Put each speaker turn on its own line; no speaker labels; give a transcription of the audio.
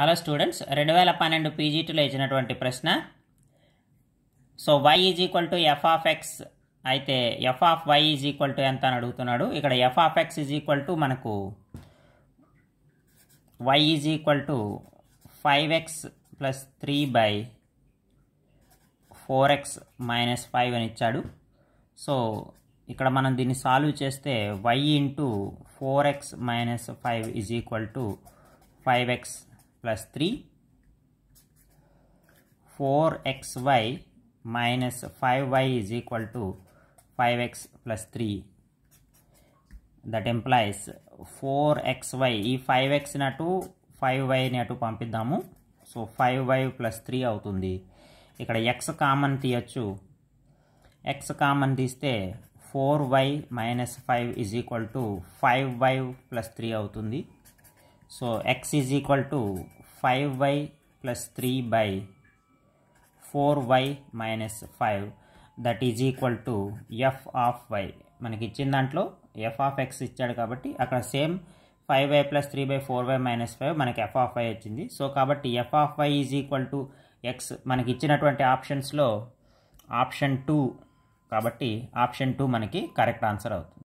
hello students రెండు వేల పన్నెండు పీజీటీలో ఇచ్చినటువంటి ప్రశ్న so y is equal to f of x అయితే f of y is equal to ఎంత అని అడుగుతున్నాడు ఇక్కడ f of x is equal to మనకు y is equal to five x plus three by four x minus five అని ఇచ్చాడు so ఇక్కడ మనం దీన్ని సాల్వ్ చేస్తే y into four x minus five is equal to five x plus three four x y plus 3 4xy minus 5y five x plus three that 3 four x y ఈ five ఎక్స్ని అటు five వైని అటు పంపిద్దాము so five y plus three అవుతుంది ఇక్కడ x common తీయచ్చు x common తీస్తే four y minus five is equal to five y plus three అవుతుంది so x is equal is five y plus three by four y minus five that is equal to f of y మనకి ఇచ్చిన దాంట్లో f of X ఇచ్చాడు కాబట్టి అక్కడ same five y plus three by four y minus five మనకి f of y వచ్చింది so కాబట్టి f of y is equal to x మనకి ఇచ్చినటువంటి ఆప్షన్స్లో ఆప్షన్ టూ కాబట్టి ఆప్షన్ టూ మనకి కరెక్ట్ ఆన్సర్ అవుతుంది